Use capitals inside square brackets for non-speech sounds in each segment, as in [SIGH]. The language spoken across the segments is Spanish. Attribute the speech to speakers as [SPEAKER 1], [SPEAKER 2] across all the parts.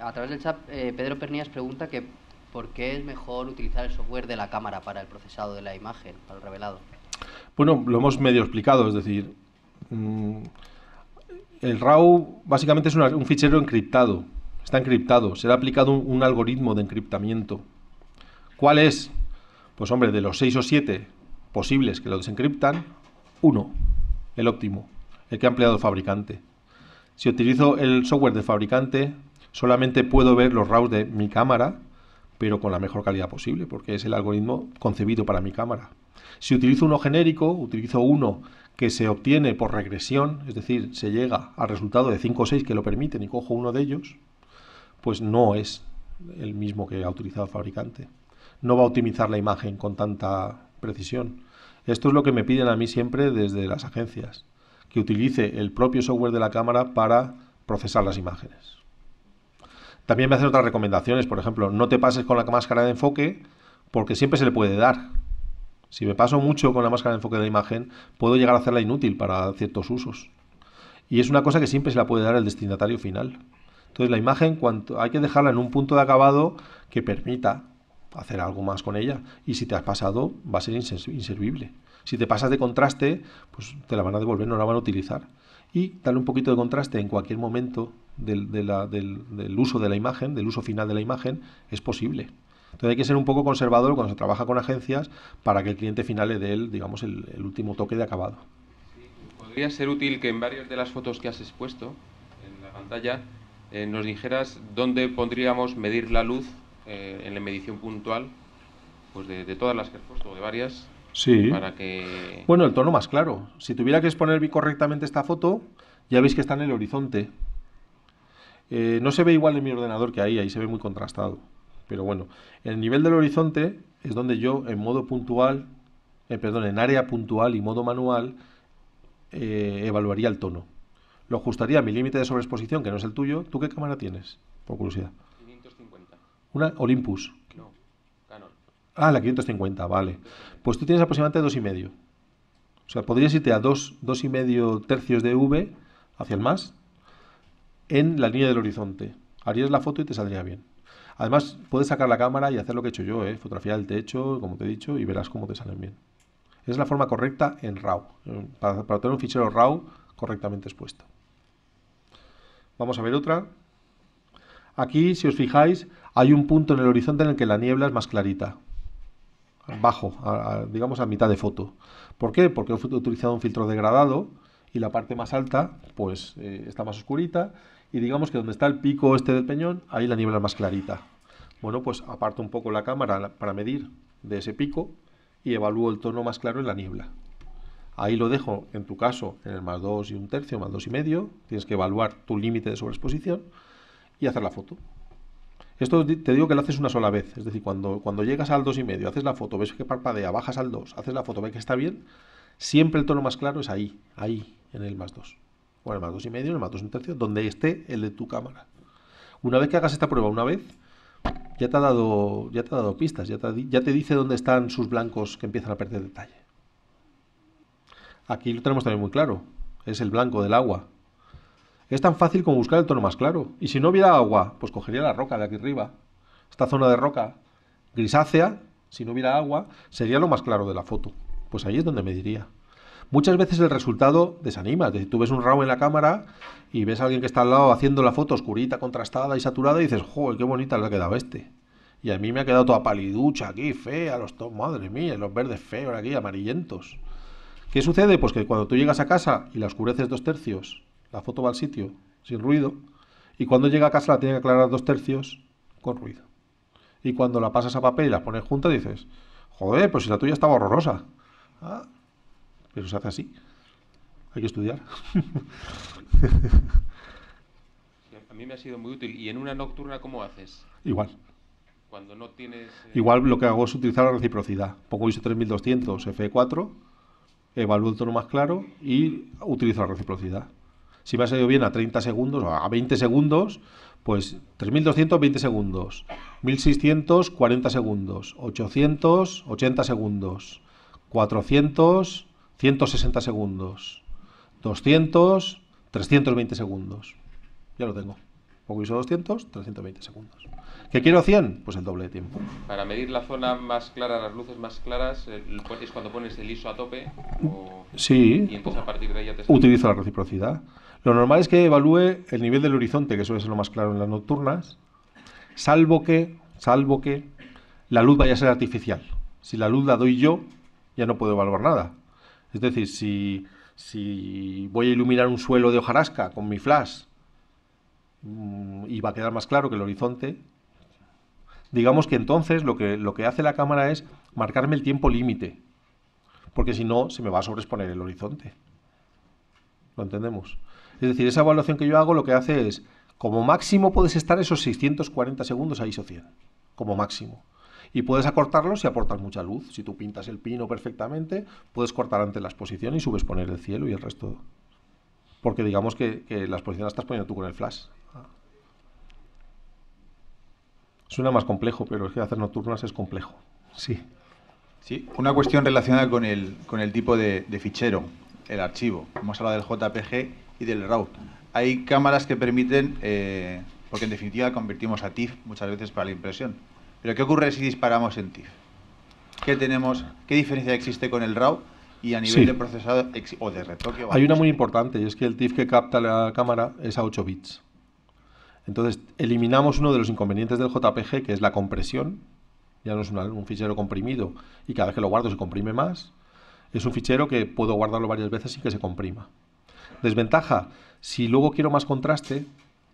[SPEAKER 1] a través del chat, eh, Pedro Pernías pregunta que por qué es mejor utilizar el software de la cámara para el procesado de la imagen, para el revelado. Bueno, lo hemos medio explicado, es decir, mm, el RAW básicamente es un fichero encriptado, está encriptado, será aplicado un, algoritmo de encriptamiento. ¿Cuál es? Pues hombre, de los seis o siete posibles que lo desencriptan, uno, el óptimo, el que ha empleado el fabricante. Si utilizo el software del fabricante, solamente puedo ver los RAWs de mi cámara, pero con la mejor calidad posible, porque es el algoritmo concebido para mi cámara. Si utilizo uno genérico, utilizo uno que se obtiene por regresión, es decir, se llega al resultado de 5 o 6 que lo permiten y cojo uno de ellos, pues no es el mismo que ha utilizado el fabricante. No va a optimizar la imagen con tanta precisión. Esto es lo que me piden a mí siempre desde las agencias, que utilice el propio software de la cámara para procesar las imágenes. También me hacen otras recomendaciones, por ejemplo, no te pases con la máscara de enfoque porque siempre se le puede dar. Si me paso mucho con la máscara de enfoque de la imagen, puedo llegar a hacerla inútil para ciertos usos. Y es una cosa que siempre se la puede dar el destinatario final. Entonces la imagen cuanto, hay que dejarla en un punto de acabado que permita hacer algo más con ella. Y si te has pasado, va a ser inservible. Si te pasas de contraste, pues te la van a devolver, no la van a utilizar y darle un poquito de contraste en cualquier momento del, uso de la imagen, del uso final de la imagen, es posible. Entonces hay que ser un poco conservador cuando se trabaja con agencias para que el cliente final le dé el, digamos, el, último toque de acabado. Podría ser útil que en varias de las fotos que has expuesto en la pantalla eh, nos dijeras dónde podríamos medir la luz eh, en la medición puntual pues de, todas las que has puesto, de varias, Sí. que... Bueno, el tono más claro. Si tuviera que exponer correctamente esta foto, ya veis que está en el horizonte. Eh, no se ve igual en mi ordenador que ahí, ahí se ve muy contrastado. Pero bueno, el nivel del horizonte es donde yo en modo puntual, eh, perdón, en área puntual y modo manual, eh, evaluaría el tono. Lo ajustaría a mi límite de sobreexposición, que no es el tuyo. ¿Tú qué cámara tienes? Por curiosidad. 550. Una Olympus. Ah, la 550, vale. Pues tú tienes aproximadamente 2,5. O sea, podrías irte a y medio tercios de V hacia el más en la línea del horizonte. Harías la foto y te saldría bien. Además, puedes sacar la cámara y hacer lo que he hecho yo, ¿eh? fotografiar el techo, como te he dicho, y verás cómo te salen bien. Es la forma correcta en RAW, para tener un fichero RAW correctamente expuesto. Vamos a ver otra. Aquí, si os fijáis, hay un punto en el horizonte en el que la niebla es más clarita bajo, digamos a mitad de foto. ¿Por qué? Porque he utilizado un filtro degradado y la parte más alta pues eh, está más oscurita y digamos que donde está el pico este del peñón, ahí la niebla es más clarita. Bueno, pues aparto un poco la cámara para medir de ese pico y evalúo el tono más claro en la niebla. Ahí lo dejo, en tu caso, en el más 2 y un tercio, más 2 y medio. Tienes que evaluar tu límite de sobreexposición y hacer la foto. Esto te digo que lo haces una sola vez. Es decir, cuando, cuando llegas al 2,5, haces la foto, ves que parpadea, bajas al 2, haces la foto, ves que está bien, siempre el tono más claro es ahí, ahí, en el más 2. O en el más 2,5, en el más 2, un tercio, donde esté el de tu cámara. Una vez que hagas esta prueba, una vez, ya te ha dado, ya te ha dado pistas, ya te, ya te dice dónde están sus blancos que empiezan a perder detalle. Aquí lo tenemos también muy claro. Es el blanco del agua. Es tan fácil como buscar el tono más claro. Y si no hubiera agua, pues cogería la roca de aquí arriba. Esta zona de roca grisácea, si no hubiera agua, sería lo más claro de la foto. Pues ahí es donde me diría. Muchas veces el resultado desanima. tú ves un RAW en la cámara y ves a alguien que está al lado haciendo la foto oscurita, contrastada y saturada y dices, joder, qué bonita le ha quedado este. Y a mí me ha quedado toda paliducha aquí, fea, los dos, madre mía, los verdes feos aquí, amarillentos. ¿Qué sucede? Pues que cuando tú llegas a casa y la oscureces dos tercios la foto va al sitio sin ruido y cuando llega a casa la tiene que aclarar dos tercios con ruido. Y cuando la pasas a papel y la pones junta dices, joder, pues si la tuya estaba horrorosa. Ah, pero se hace así. Hay que estudiar. [LAUGHS] a mí me ha sido muy útil. ¿Y en una nocturna cómo haces? Igual. Cuando no tienes... Eh, Igual lo que hago es utilizar la reciprocidad. Pongo ISO 3200, F4, evalúo el tono más claro y utilizo la reciprocidad. Si me ha salido bien a 30 segundos o a 20 segundos, pues 3.220 20 segundos, 1.640 segundos, 800, 80 segundos, 400, 160 segundos, 200, 320 segundos. Ya lo tengo. Poco hizo 200, 320 segundos. ¿Qué quiero 100? Pues el doble de tiempo. Para medir la zona más clara, las luces más claras, ¿es cuando pones el ISO a tope? Sí. Y entonces a partir de ahí Utilizo la reciprocidad. Lo normal es que evalúe el nivel del horizonte, que suele ser lo más claro en las nocturnas, salvo que, salvo que la luz vaya a ser artificial. Si la luz la doy yo, ya no puedo evaluar nada. Es decir, si, si voy a iluminar un suelo de hojarasca con mi flash mm, y va a quedar más claro que el horizonte, digamos que entonces lo que, lo que hace la cámara es marcarme el tiempo límite, porque si no se me va a sobreexponer el horizonte. ¿Lo entendemos? Es decir, esa evaluación que yo hago lo que hace es, como máximo puedes estar esos 640 segundos a ISO 100, como máximo. Y puedes acortarlo si aportas mucha luz. Si tú pintas el pino perfectamente, puedes cortar antes la exposición y subes poner el cielo y el resto. Porque digamos que, que la exposición estás poniendo tú con el flash. Suena más complejo, pero es que hacer nocturnas es complejo. Sí. Sí, una cuestión relacionada con el, con el tipo de fichero el archivo. Hemos hablado del JPG y del RAW. Hay cámaras que permiten, eh, porque en definitiva convertimos a TIFF muchas veces para la impresión. Pero ¿qué ocurre si disparamos en TIFF? ¿Qué tenemos? ¿Qué diferencia existe con el RAW? Y a nivel de procesado o de retoque. Hay una muy importante y es que el TIFF que capta la cámara es a 8 bits. Entonces, eliminamos uno de los inconvenientes del JPG, que es la compresión. Ya no es un fichero comprimido y cada vez que lo guardo se comprime más. Es un fichero que puedo guardarlo varias veces y que se comprima. Desventaja, si luego quiero más contraste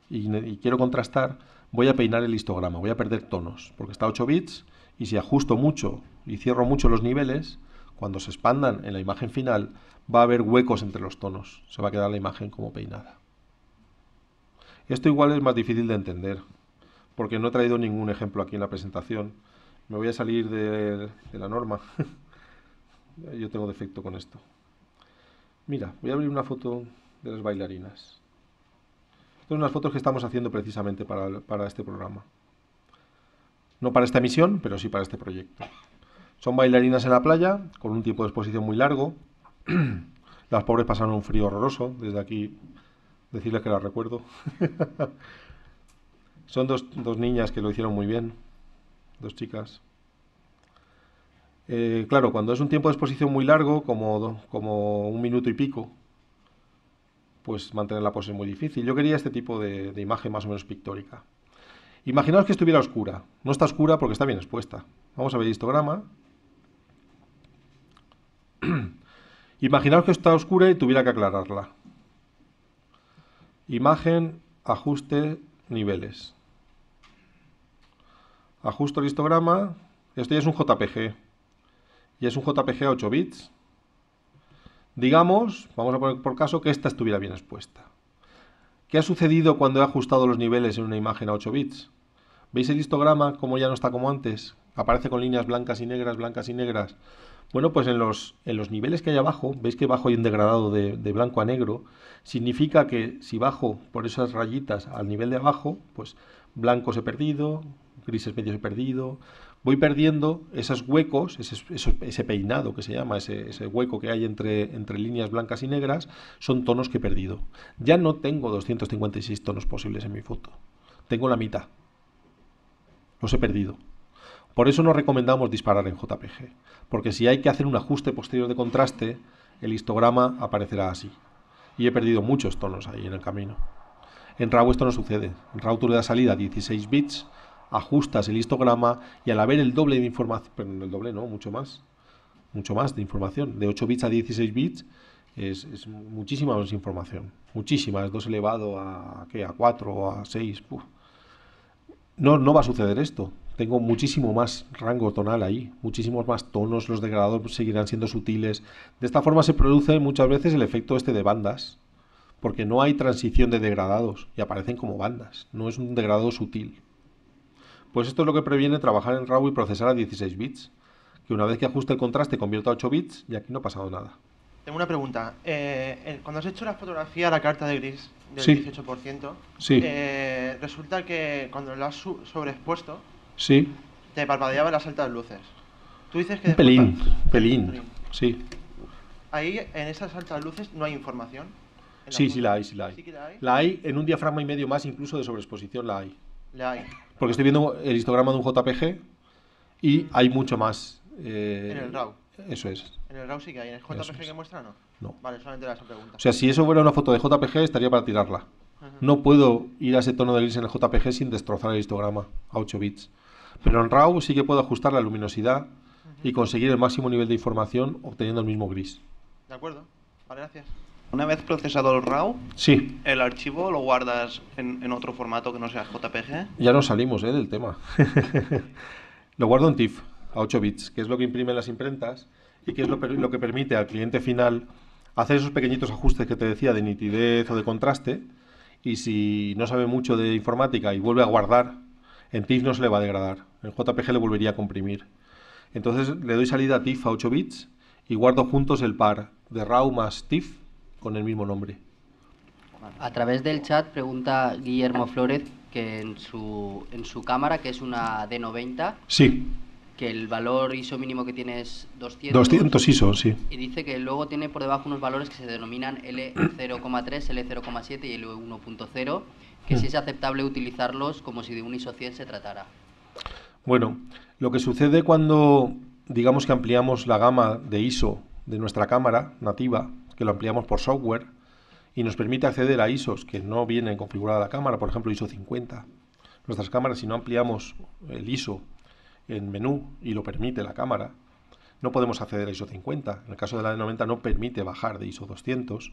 [SPEAKER 1] y, quiero contrastar, voy a peinar el histograma, voy a perder tonos, porque está a 8 bits y si ajusto mucho y cierro mucho los niveles, cuando se expandan en la imagen final, va a haber huecos entre los tonos, se va a quedar la imagen como peinada. Esto igual es más difícil de entender, porque no he traído ningún ejemplo aquí en la presentación. Me voy a salir de la norma. [LAUGHS] Yo tengo defecto con esto. Mira, voy a abrir una foto de las bailarinas. son unas fotos que estamos haciendo precisamente para, este programa. No para esta emisión, pero sí para este proyecto. Son bailarinas en la playa, con un tiempo de exposición muy largo. [CLEARS THROAT] las pobres pasaron un frío horroroso. Desde aquí, decirles que las recuerdo. [LAUGHS] Son dos, dos niñas que lo hicieron muy bien, dos chicas. Eh, claro, cuando es un tiempo de exposición muy largo, como, un minuto y pico, pues mantener la pose es muy difícil. Yo quería este tipo de, imagen más o menos pictórica. Imaginaos que estuviera oscura. No está oscura porque está bien expuesta. Vamos a ver el histograma. [CLEARS THROAT] Imaginaos que está oscura y tuviera que aclararla. Imagen, ajuste, niveles. Ajusto el histograma. Esto ya es un JPG y es un JPG a 8 bits, digamos, vamos a poner por caso que esta estuviera bien expuesta. ¿Qué ha sucedido cuando he ajustado los niveles en una imagen a 8 bits? ¿Veis el histograma como ya no está como antes? Aparece con líneas blancas y negras, blancas y negras. Bueno, pues en los, en los niveles que hay abajo, veis que bajo hay un degradado de, de blanco a negro, significa que si bajo por esas rayitas al nivel de abajo, pues blancos he perdido, grises medios he perdido, voy perdiendo esos huecos, ese, peinado que se llama, ese, hueco que hay entre, entre líneas blancas y negras, son tonos que he perdido. Ya no tengo 256 tonos posibles en mi foto. Tengo la mitad. Los he perdido. Por eso no recomendamos disparar en JPG, porque si hay que hacer un ajuste posterior de contraste, el histograma aparecerá así. Y he perdido muchos tonos ahí en el camino. En RAW esto no sucede. En RAW tú le das salida 16 bits ajustas el histograma y al haber el doble de información, pero el doble no, mucho más, mucho más de información, de 8 bits a 16 bits, es, muchísima más información, muchísimas, 2 elevado a, ¿qué? a 4 o a 6, No, no va a suceder esto, tengo muchísimo más rango tonal ahí, muchísimos más tonos, los degradados pues seguirán siendo sutiles. De esta forma se produce muchas veces el efecto este de bandas, porque no hay transición de degradados y aparecen como bandas, no es un degradado sutil. Pues esto es lo que previene trabajar en RAW y procesar a 16 bits, que una vez que ajuste el contraste convierto a 8 bits y aquí no ha pasado nada. Tengo una pregunta. Eh, cuando has hecho la fotografía la carta de gris del 18%, eh, resulta que cuando la has sobreexpuesto, te parpadeaban las altas luces. Tú dices que... Pelín, pelín, sí. Ahí, en esas altas luces, no hay información. Sí, sí la hay, sí la hay. La hay en un diafragma y medio más, incluso de sobreexposición la hay. Porque estoy viendo el histograma de un JPG y hay mucho más. Eh, en el RAW. Eso es. En el RAW sí que hay. ¿En el JPG que muestra no? No. Vale, solamente era esa pregunta. O sea, si eso fuera una foto de JPG, estaría para tirarla. No puedo ir a ese tono de gris en el JPG sin destrozar el histograma a 8 bits. Pero en RAW sí que puedo ajustar la luminosidad y conseguir el máximo nivel de información obteniendo el mismo gris. De acuerdo. Vale, gracias. Una vez procesado el RAW, sí. ¿el archivo lo guardas en, otro formato que no sea JPG? Ya nos salimos ¿eh? del tema. [LAUGHS] lo guardo en TIFF a 8 bits, que es lo que imprimen las imprentas y que es lo, lo que permite al cliente final hacer esos pequeñitos ajustes que te decía de nitidez o de contraste. Y si no sabe mucho de informática y vuelve a guardar, en TIFF no se le va a degradar. En JPG le volvería a comprimir. Entonces le doy salida a TIFF a 8 bits y guardo juntos el par de RAW más TIFF con el mismo nombre. A través del chat pregunta Guillermo Flores que en su, en su cámara, que es una D90, sí. que el valor ISO mínimo que tiene es 200. 200 ISO, sí. Y dice que luego tiene por debajo unos valores que se denominan L0,3, L0,7 y L1.0, que si es aceptable utilizarlos como si de un ISO 100 se tratara. Bueno, lo que sucede cuando digamos que ampliamos la gama de ISO de nuestra cámara nativa que lo ampliamos por software y nos permite acceder a ISOs que no vienen configurada la cámara, por ejemplo ISO 50. Nuestras cámaras, si no ampliamos el ISO en menú y lo permite la cámara, no podemos acceder a ISO 50. En el caso de la de 90 no permite bajar de ISO 200.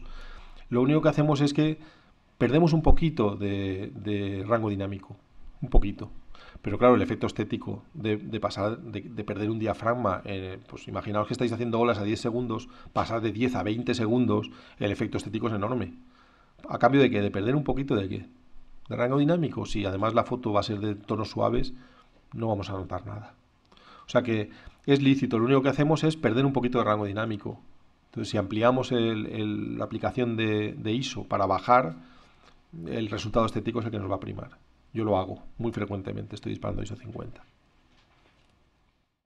[SPEAKER 1] Lo único que hacemos es que perdemos un poquito de rango dinámico, un poquito. Pero claro, el efecto estético de, pasar, de, perder un diafragma, eh, pues imaginaos que estáis haciendo olas a 10 segundos, pasar de 10 a 20 segundos, el efecto estético es enorme. ¿A cambio de qué? ¿De perder un poquito de qué? ¿De rango dinámico? Si además la foto va a ser de tonos suaves, no vamos a notar nada. O sea que es lícito, lo único que hacemos es perder un poquito de rango dinámico. Entonces, si ampliamos la aplicación de, de ISO para bajar, el resultado estético es el que nos va a primar. Yo lo hago muy frecuentemente, estoy disparando ISO 50.